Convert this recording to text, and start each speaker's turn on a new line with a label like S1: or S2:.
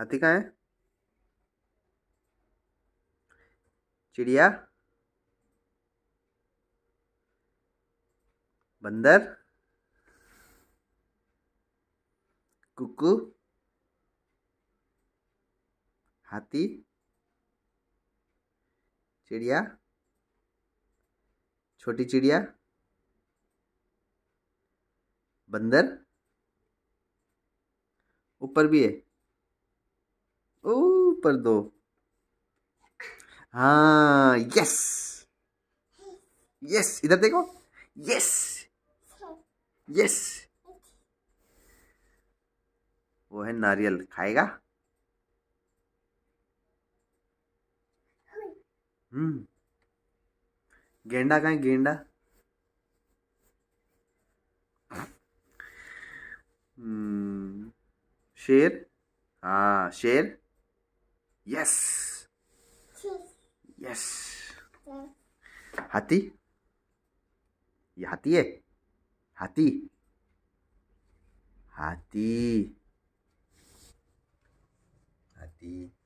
S1: हाथी कहाँ है चिड़िया बंदर कुकू हाथी चिड़िया छोटी चिड़िया बंदर ऊपर भी है ऊपर दो
S2: हाँ यस यस इधर देखो यस
S1: यस वो है नारियल
S3: खाएगा हम्म गेंडा कहाँ गेंडा हम्म। शेर
S4: हाँ शेर Yes.
S5: Yes. Hati. Ya hati ya. Hati. Hati. Hati.